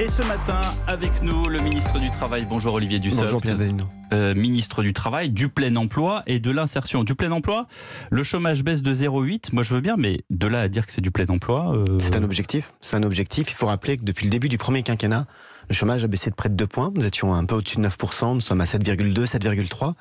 Et ce matin, avec nous, le ministre du Travail. Bonjour Olivier Dussopt. Bonjour Pierre euh, ministre du Travail, du plein emploi et de l'insertion. Du plein emploi, le chômage baisse de 0,8, moi je veux bien, mais de là à dire que c'est du plein emploi... Euh, c'est un objectif, c'est un objectif. Il faut rappeler que depuis le début du premier quinquennat, le chômage a baissé de près de 2 points. Nous étions un peu au-dessus de 9%, nous sommes à 7,2, 7,3.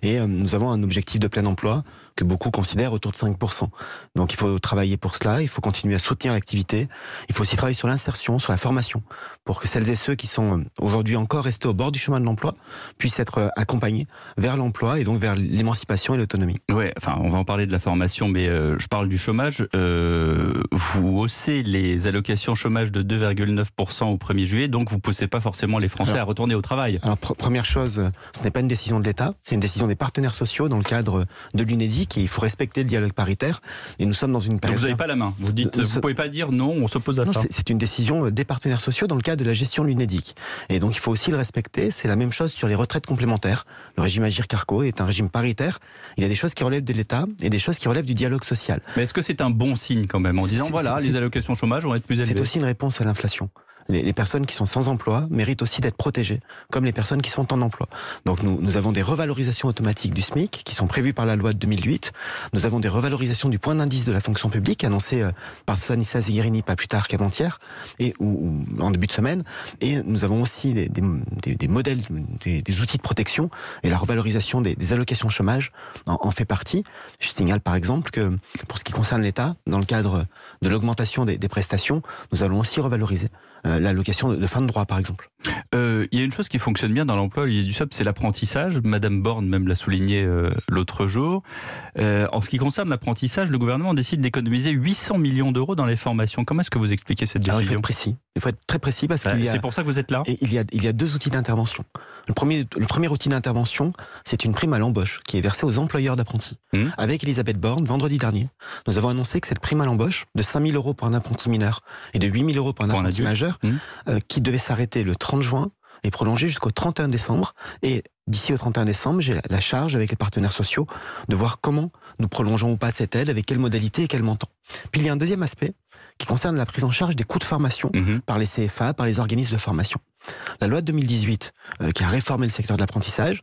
Et euh, nous avons un objectif de plein emploi que beaucoup considèrent autour de 5%. Donc il faut travailler pour cela, il faut continuer à soutenir l'activité, il faut aussi travailler sur l'insertion, sur la formation, pour que celles et ceux qui sont euh, aujourd'hui encore restés au bord du chemin de l'emploi puissent être euh, accompagnés vers l'emploi et donc vers l'émancipation et l'autonomie. Ouais, enfin on va en parler de la formation, mais euh, je parle du chômage. vous haussez les allocations chômage de 2,9% au 1er juillet, donc vous ne poussez pas forcément les Français à retourner au travail. Alors première chose, ce n'est pas une décision de l'État, c'est une décision des partenaires sociaux dans le cadre de l'UNEDIC il faut respecter le dialogue paritaire. Et nous sommes dans une période. vous n'avez pas la main. Vous dites, vous pouvez pas dire non, on s'oppose à ça. C'est une décision des partenaires sociaux dans le cadre de la gestion lunédique. Et donc il faut aussi le respecter. C'est la même chose sur les retraites complémentaires. Le régime Agir carco est un régime paritaire. Il y a des choses qui relèvent de l'État et des choses qui relèvent du dialogue social. Mais est-ce que c'est un bon signe quand même en disant voilà, les allocations chômage vont être plus élevées C'est aussi une réponse à l'inflation les, personnes qui sont sans emploi méritent aussi d'être protégées, comme les personnes qui sont en emploi. Donc nous, avons des revalorisations automatiques du SMIC qui sont prévues par la loi de 2008. Nous avons des revalorisations du point d'indice de la fonction publique annoncées euh, par Sanissa Girini pas plus tard qu'avant-hier et ou, en début de semaine. Et nous avons aussi des, modèles, des, outils de protection et la revalorisation des, allocations chômage en, fait partie. Je signale par exemple que pour ce qui concerne l'État, dans le cadre de l'augmentation des prestations, nous allons aussi revaloriser euh, l'allocation de fin de droit, par exemple il euh, y a une chose qui fonctionne bien dans l'emploi du SOP, c'est l'apprentissage. Madame Borne même l'a souligné euh, l'autre jour. Euh, en ce qui concerne l'apprentissage, le gouvernement décide d'économiser 800 millions d'euros dans les formations. Comment est-ce que vous expliquez cette décision ah, Il faut être précis. Il faut être très précis parce bah, qu'il C'est pour ça que vous êtes là. il, y a, il y a deux outils d'intervention. Le premier, le premier outil d'intervention, c'est une prime à l'embauche qui est versée aux employeurs d'apprentis. Mmh. Avec Elisabeth Borne, vendredi dernier, nous avons annoncé que cette prime à l'embauche de 5 000 euros pour un apprenti mineur et de 8 000 euros pour un apprenti majeur, mmh. qui devait s'arrêter le 30 juin est prolongé jusqu'au 31 décembre. Et d'ici au 31 décembre, j'ai la charge avec les partenaires sociaux de voir comment nous prolongeons ou pas cette aide, avec quelle modalité et quel montant. Puis il y a un deuxième aspect qui concerne la prise en charge des coûts de formation mhm. par les CFA, par les organismes de formation. La loi de 2018, euh, qui a réformé le secteur de l'apprentissage,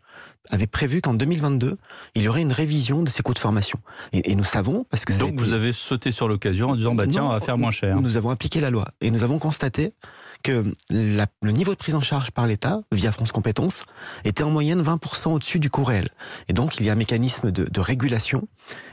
avait prévu qu'en 2022, il y aurait une révision de ces coûts de formation. Et, nous savons, parce que... Donc vous avez sauté sur l'occasion en disant, bah, tiens, on va faire moins cher. Nous avons appliqué la loi et nous avons constaté que le niveau de prise en charge par l'État, via France Compétences, était en moyenne 20% au-dessus du coût réel. Et donc, il y a un mécanisme de, de, régulation.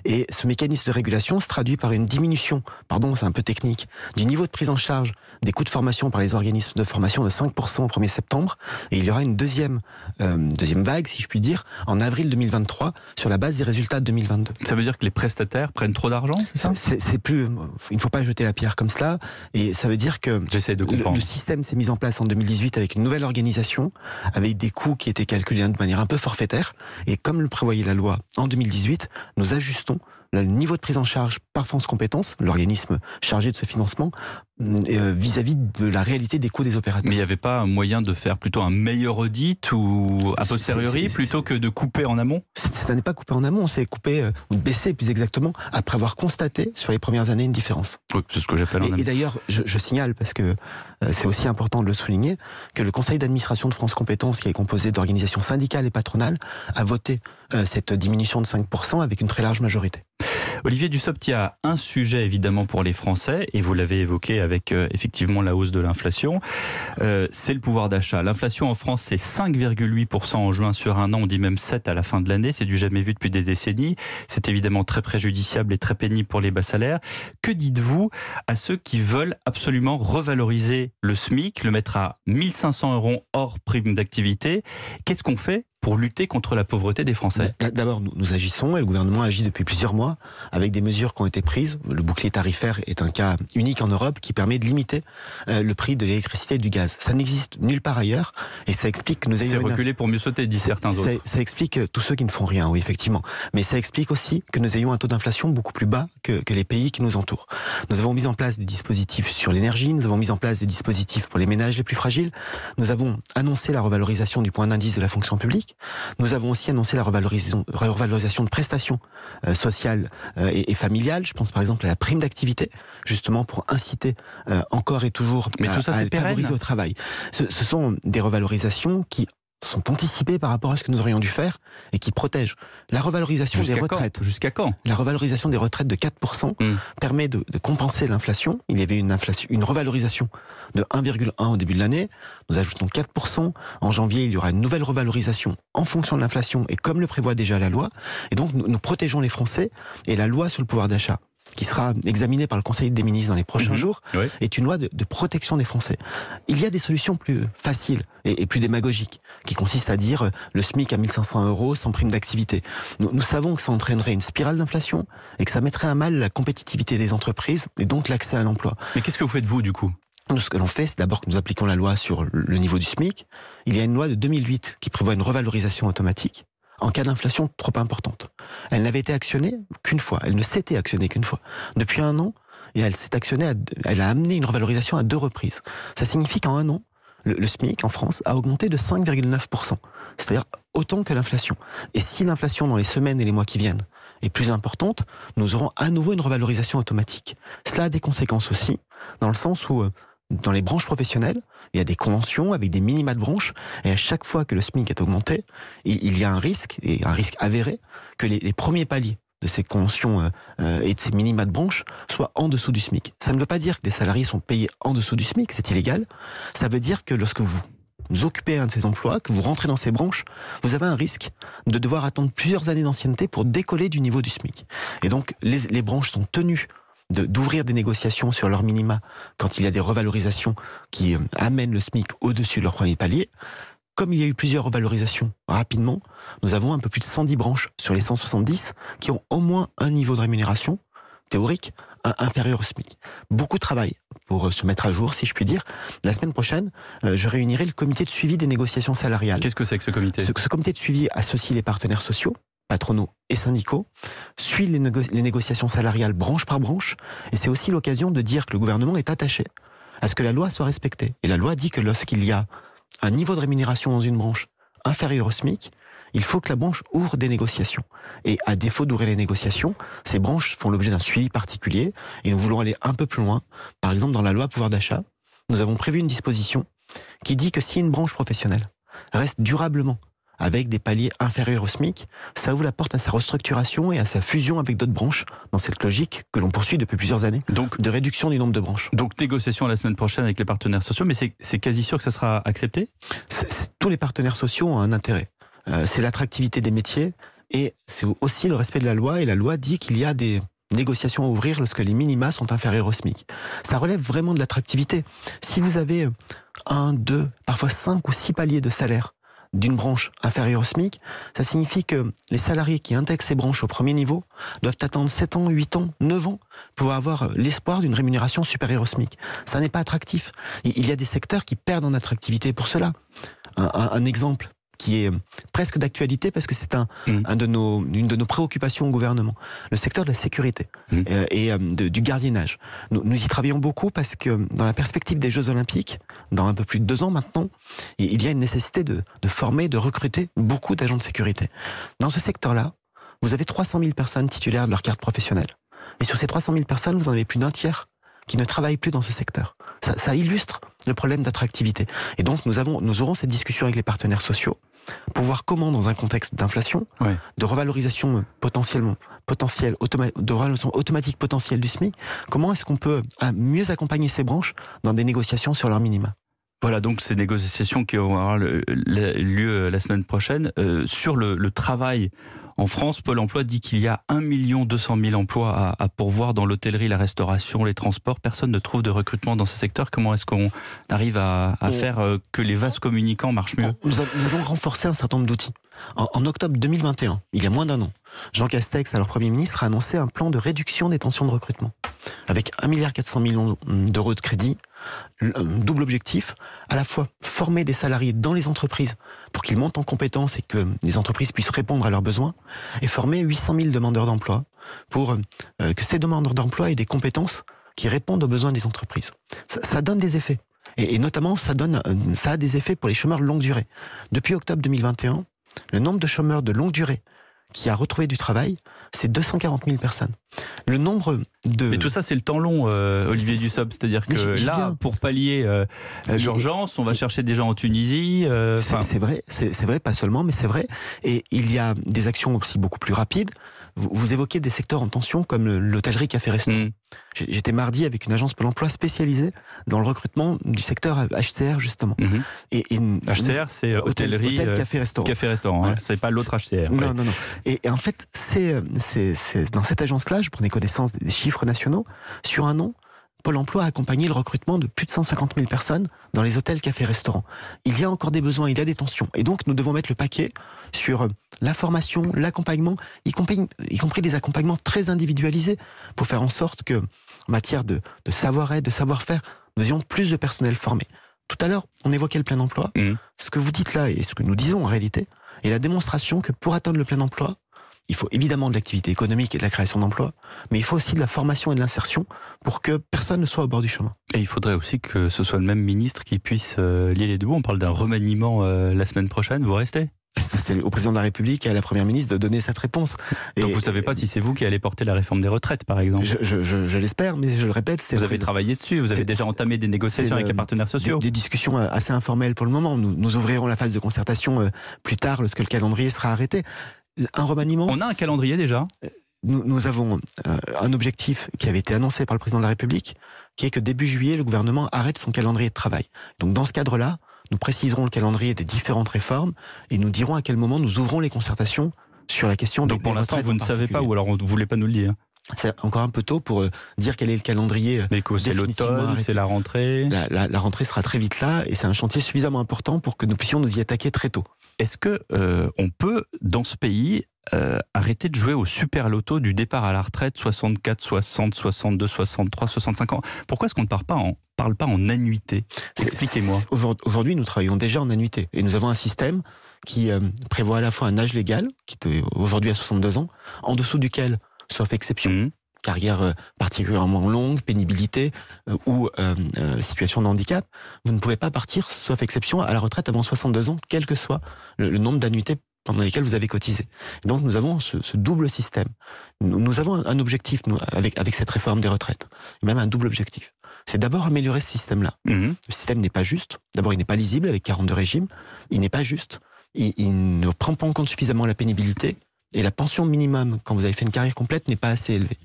Et ce mécanisme de régulation se traduit par une diminution, pardon, c'est un peu technique, du niveau de prise en charge des coûts de formation par les organismes de formation de 5% en 1er septembre. Et il y aura une deuxième, euh, deuxième vague, si je puis dire, en avril 2023, sur la base des résultats de 2022. Ça veut dire que les prestataires prennent trop d'argent, c'est ça plus. Il ne faut pas jeter la pierre comme cela. Et ça veut dire que. de comprendre. Le, système s'est mis en place en 2018 avec une nouvelle organisation, avec des coûts qui étaient calculés de manière un peu forfaitaire. Et comme le prévoyait la loi en 2018, nous ajustons le niveau de prise en charge par France compétence l'organisme chargé de ce financement, euh, vis-à-vis de la réalité des coûts des opérateurs. Mais il n'y avait pas un moyen de faire plutôt un meilleur audit ou a posteriori plutôt que de couper en amont Ça n'est pas couper en amont, c'est couper euh, ou baisser plus exactement après avoir constaté sur les premières années une différence. c'est ce que j'appelle. Et, et d'ailleurs, je, signale parce que euh, c'est aussi important de le souligner que le conseil d'administration de France Compétences, qui est composé d'organisations syndicales et patronales, a voté cette diminution de 5% avec une très large majorité. Olivier Dussopt, il y a un sujet évidemment pour les Français, et vous l'avez évoqué avec euh, effectivement la hausse de l'inflation, euh, c'est le pouvoir d'achat. L'inflation en France, c'est 5,8% en juin sur un an, on dit même 7 à la fin de l'année, c'est du jamais vu depuis des décennies. C'est évidemment très préjudiciable et très pénible pour les bas salaires. Que dites-vous à ceux qui veulent absolument revaloriser le SMIC, le mettre à 1500 euros hors prime d'activité Qu'est-ce qu'on fait pour lutter contre la pauvreté des Français D'abord, nous, nous, agissons et le gouvernement agit depuis plusieurs mois avec des mesures qui ont été prises. Le bouclier tarifaire est un cas unique en Europe qui permet de limiter euh, le prix de l'électricité et du gaz. Ça n'existe nulle part ailleurs et ça explique que nous ayons. C'est reculé pour mieux sauter, disent certains autres. Ça, explique euh, tous ceux qui ne font rien, oui, effectivement. Mais ça explique aussi que nous ayons un taux d'inflation beaucoup plus bas que, que les pays qui nous entourent. Nous avons mis en place des dispositifs sur l'énergie, nous avons mis en place des dispositifs pour les ménages les plus fragiles, nous avons annoncé la revalorisation du point d'indice de la fonction publique. Nous avons aussi annoncé la revalorisation, de prestations euh, sociales euh, et, familiales. Je pense par exemple à la prime d'activité, justement pour inciter euh, encore et toujours Mais à, tout ça, au travail. ce sont des revalorisations qui sont anticipés par rapport à ce que nous aurions dû faire et qui protègent. La revalorisation des retraites. Jusqu'à quand La revalorisation des retraites de 4% hmm. permet de, compenser l'inflation. Il y avait une, inflation, une revalorisation de 1,1 au début de l'année. Nous ajoutons 4%. En janvier, il y aura une nouvelle revalorisation en fonction de l'inflation et comme le prévoit déjà la loi. Et donc, nous protégeons les Français et la loi sur le pouvoir d'achat qui sera examinée par le Conseil des ministres dans les prochains mhm. jours, est une loi de, protection des Français. Il y a des solutions plus faciles et, plus démagogiques, qui consistent à dire euh, le SMIC à 1500 euros sans prime d'activité. Nous, nous, savons que ça entraînerait une spirale d'inflation et que ça mettrait à mal la compétitivité des entreprises et donc l'accès à l'emploi. Mais qu'est-ce que vous faites, vous, du coup ce que l'on fait, c'est d'abord que nous appliquons la loi sur le niveau du SMIC. Il y a une loi de 2008 qui prévoit une revalorisation automatique en cas d'inflation trop importante. Elle n'avait été actionnée qu'une fois, elle ne s'était actionnée qu'une fois. Depuis un an, et elle s'est actionnée, elle a amené une revalorisation à deux reprises. Ça signifie qu'en un an, le, SMIC en France a augmenté de 5,9%, c'est-à-dire autant que l'inflation. Et si l'inflation dans les semaines et les mois qui viennent est plus importante, nous aurons à nouveau une revalorisation automatique. Cela a des conséquences aussi, dans le sens où... Euh, dans les branches professionnelles, il y a des conventions avec des minima de branches, et à chaque fois que le SMIC est augmenté, il, y a un risque, et un risque avéré, que les, premiers paliers de ces conventions euh, euh, et de ces minima de branches soient en dessous du SMIC. Ça ne veut pas dire que des salariés sont payés en dessous du SMIC, c'est illégal. Ça veut dire que lorsque vous vous occupez un de ces emplois, que vous rentrez dans ces branches, vous avez un risque de devoir attendre plusieurs années d'ancienneté pour décoller du niveau du SMIC. Et donc, les branches sont tenues d'ouvrir des négociations sur leur minima quand il y a des revalorisations qui euh, amènent le SMIC au-dessus de leur premier palier. Comme il y a eu plusieurs revalorisations rapidement, nous avons un peu plus de 110 branches sur les 170 qui ont au moins un niveau de rémunération théorique inférieur au SMIC. Beaucoup de travail pour euh, se mettre à jour, si je puis dire. La semaine prochaine, euh, je réunirai le comité de suivi des négociations salariales. Qu'est-ce que c'est que ce comité ce comité de suivi associe les partenaires sociaux, patronaux et syndicaux, suit les, négociations salariales branche par branche, et c'est aussi l'occasion de dire que le gouvernement est attaché à ce que la loi soit respectée. Et la loi dit que lorsqu'il y a un niveau de rémunération dans une branche inférieur au SMIC, il faut que la branche ouvre des négociations. Et à défaut d'ouvrir les négociations, ces branches font l'objet d'un suivi particulier et nous voulons aller un peu plus loin. Par exemple, dans la loi pouvoir d'achat, nous avons prévu une disposition qui dit que si une branche professionnelle reste durablement avec des paliers inférieurs au SMIC, ça ouvre la porte à sa restructuration et à sa fusion avec d'autres branches dans cette logique que l'on poursuit depuis plusieurs années de réduction du nombre de branches. Donc négociation la semaine prochaine avec les partenaires sociaux, mais c'est quasi sûr que ça sera accepté Tous les partenaires sociaux ont un intérêt. Euh, c'est l'attractivité des métiers et c'est aussi le respect de la loi et la loi dit qu'il y a des négociations à ouvrir lorsque les minima sont inférieurs au SMIC. Ça relève vraiment de l'attractivité. Si vous avez un, deux, parfois cinq ou six paliers de salaire d'une branche inférieure au SMIC, ça signifie que les salariés qui intègrent ces branches au premier niveau doivent attendre 7 ans, 8 ans, 9 ans pour avoir l'espoir d'une rémunération supérieure au SMIC. Ça n'est pas attractif. Il y a des secteurs qui perdent en attractivité pour cela. Un, un exemple, qui est presque d'actualité parce que c'est un, mmh. de une de nos préoccupations au gouvernement, le secteur de la sécurité mmh. euh, et, euh, du gardiennage. Nous, y travaillons beaucoup parce que dans la perspective des Jeux Olympiques, dans un peu plus de deux ans maintenant, il y a une nécessité de, de former, de recruter beaucoup d'agents de sécurité. Dans ce secteur-là, vous avez 300 000 personnes titulaires de leur carte professionnelle. Et sur ces 300 000 personnes, vous en avez plus d'un tiers qui ne travaillent plus dans ce secteur ça, illustre le problème d'attractivité. Et donc, nous, avons, nous aurons cette discussion avec les partenaires sociaux pour voir comment, dans un contexte d'inflation, de revalorisation potentiellement, de revalorisation automatique potentielle du SMIC, comment est-ce qu'on peut euh, mieux accompagner ces branches dans des négociations sur leur minima voilà donc ces négociations qui auront lieu la semaine prochaine euh, sur le travail en France, Pôle emploi dit qu'il y a 1,2 200 d'emplois emplois à, pourvoir dans l'hôtellerie, la restauration, les transports. Personne ne trouve de recrutement dans ces secteurs. Comment est-ce qu'on arrive à, faire euh, que les vases communicants marchent mieux nous, avons renforcé un certain nombre d'outils. En, en octobre 2021, il y a moins d'un an, Jean Castex, alors Premier ministre, a annoncé un plan de réduction des tensions de recrutement. Avec 1,4 milliard d'euros de crédit, un euh, double objectif, à la fois former des salariés dans les entreprises pour qu'ils montent en compétences et que euh, les entreprises puissent répondre à leurs besoins, et former 800 000 demandeurs d'emploi pour euh, que ces demandeurs d'emploi aient des compétences qui répondent aux besoins des entreprises. ça, donne des effets. Et, notamment, ça, donne, ça a des effets pour les chômeurs de longue durée. Depuis octobre 2021, le nombre de chômeurs de longue durée qui a retrouvé du travail c'est 240 000 personnes. Le nombre de... Mais tout ça, c'est le temps long, euh, Olivier Dussopt. C'est-à-dire que là, pour pallier euh, l'urgence, on va chercher des gens en Tunisie. Euh, c'est vrai, c'est vrai, pas seulement, mais c'est vrai. Et il y a des actions aussi beaucoup plus rapides. Vous, évoquez des secteurs en tension comme l'hôtellerie café-restaurant. Mm. J'étais mardi avec une agence pour l'emploi spécialisée dans le recrutement du secteur HCR, justement. Mm-hmm. Et, HCR, c'est euh, hôtellerie. café-restaurant. Euh, café-restaurant, c'est pas l'autre HCR. Non, non, non. Et, en fait, euh, c'est dans cette agence-là, je prenais connaissance des chiffres nationaux. Sur un an, Pôle emploi a accompagné le recrutement de plus de 150 000 personnes dans les hôtels, cafés, restaurants. Il y a encore des besoins, il y a des tensions. Et donc, nous devons mettre le paquet sur euh, la formation, l'accompagnement, y compris, des accompagnements très individualisés, pour faire en sorte que, en matière de, savoir-être, de savoir-faire, nous ayons plus de personnel formé. Tout à l'heure, on évoquait le plein emploi. Mmh. Ce que vous dites là et ce que nous disons en réalité est la démonstration que pour atteindre le plein emploi, il faut évidemment de l'activité économique et de la création d'emplois, mais il faut aussi de la formation et de l'insertion pour que personne ne soit au bord du chemin. Et il faudrait aussi que ce soit le même ministre qui puisse euh, lier les deux. On parle d'un remaniement euh, la semaine prochaine, vous restez c'est au président de la République et à la première ministre de donner cette réponse. Donc vous ne savez pas si c'est vous qui allez porter la réforme des retraites, par exemple Je, l'espère, mais je le répète. Vous avez travaillé dessus, vous avez déjà entamé des négociations avec les partenaires sociaux. Des, discussions euh, assez informelles pour le moment. Nous, nous ouvrirons la phase de concertation plus tard lorsque le calendrier sera arrêté. On a un calendrier déjà euh, nous, avons euh, un objectif qui avait été annoncé par le président de la République, qui est que début juillet, le gouvernement arrête son calendrier de travail. Donc dans ce cadre-là, nous préciserons le calendrier des différentes réformes et nous dirons à quel moment nous ouvrons les concertations sur la question Donc pour l'instant, vous ne savez pas, ou alors vous ne voulez pas nous le dire c'est encore un peu tôt pour euh, dire quel est le calendrier. Euh, Mais c'est l'automne, c'est la rentrée. La, rentrée sera très vite là et c'est un chantier suffisamment important pour que nous puissions nous y attaquer très tôt. Est-ce que euh, on peut dans ce pays arrêter de jouer au super loto du départ à la retraite 64, 60, 62, 63, 65 ans Pourquoi est-ce qu'on ne pas parle pas en annuité Expliquez-moi. Aujourd'hui, nous travaillons déjà en annuité et nous avons un système qui prévoit à la fois un âge légal qui est aujourd'hui à 62 ans, en dessous duquel sauf exception. Mmh. carrière euh, particulièrement longue, pénibilité euh, ou euh, situation de handicap, vous ne pouvez pas partir, sauf exception, à la retraite avant 62 ans, quel que soit le, nombre d'annuités pendant lesquelles vous avez cotisé. Donc nous avons ce, double système. Nous, avons un objectif avec, avec cette réforme des retraites, même un double objectif. C'est d'abord améliorer ce système-là. Mmh. Le système n'est pas juste. D'abord, il n'est pas lisible avec 42 régimes. Il n'est pas juste. il, ne prend pas en compte suffisamment la pénibilité. Et la pension minimum, quand vous avez fait une carrière complète, n'est pas assez élevée.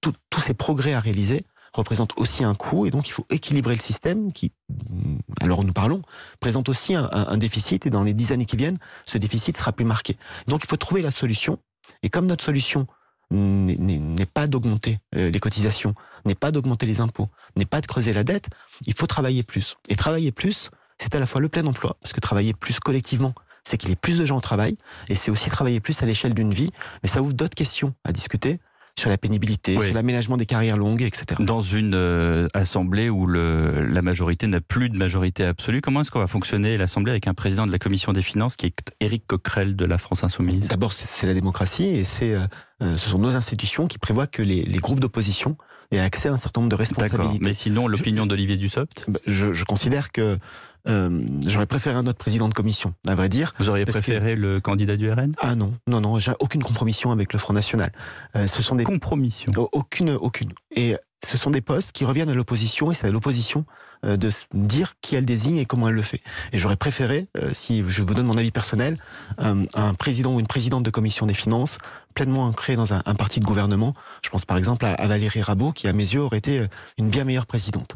tous ces progrès à réaliser représentent aussi un coût, et donc il faut équilibrer le système qui, alors nous parlons, présente aussi un déficit, et dans les dix années qui viennent, ce déficit sera plus marqué. Donc il faut trouver la solution, et comme notre solution n'est pas d'augmenter euh, les cotisations, n'est pas d'augmenter les impôts, n'est pas de creuser la dette, il faut travailler plus. Et travailler plus, c'est à la fois le plein emploi, parce que travailler plus collectivement, c'est qu'il y ait plus de gens au travail, et c'est aussi travailler plus à l'échelle d'une vie, mais ça ouvre d'autres questions à discuter sur la pénibilité, sur l'aménagement des carrières longues, etc. Dans une euh, assemblée où le, la majorité n'a plus de majorité absolue, comment est-ce qu'on va fonctionner l'assemblée avec un président de la commission des finances qui est Éric Coquerel de la France insoumise D'abord, c'est la démocratie et euh, euh, ce sont nos institutions qui prévoient que les, groupes d'opposition aient accès à un certain nombre de responsabilités. Mais sinon, l'opinion d'Olivier Dussopt bah, je, je, considère que euh, j'aurais préféré un autre président de commission, à vrai dire. Vous auriez préféré le candidat du RN Ah non, non, non, j'ai aucune compromission avec le Front National. Euh, ce sont des compromissions. Oh, aucune, aucune. Et ce sont des postes qui reviennent à l'opposition et c'est à l'opposition euh, de dire qui elle désigne et comment elle le fait. Et j'aurais préféré, si je vous donne mon avis personnel, un président ou une présidente de commission des finances pleinement ancrée dans un, parti de gouvernement. Je pense par exemple à, à Valérie Rabault qui, à mes yeux, aurait été une bien meilleure présidente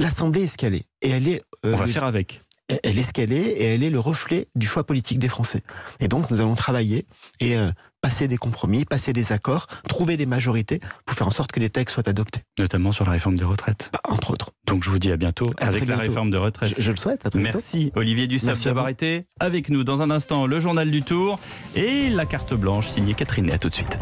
l'Assemblée est ce Et elle est. Euh, On va faire avec. Elle est et elle est le reflet du choix politique des Français. Et donc, nous allons travailler et euh, passer des compromis, passer des accords, trouver des majorités pour faire en sorte que les textes soient adoptés. Notamment sur la réforme des retraites. Bah, entre autres. Donc je vous dis à bientôt avec la réforme des retraites. Je, le souhaite. Merci Olivier Dussert, d'avoir été avec nous. Dans un instant, le journal du Tour et la carte blanche signée Catherine. A tout de suite.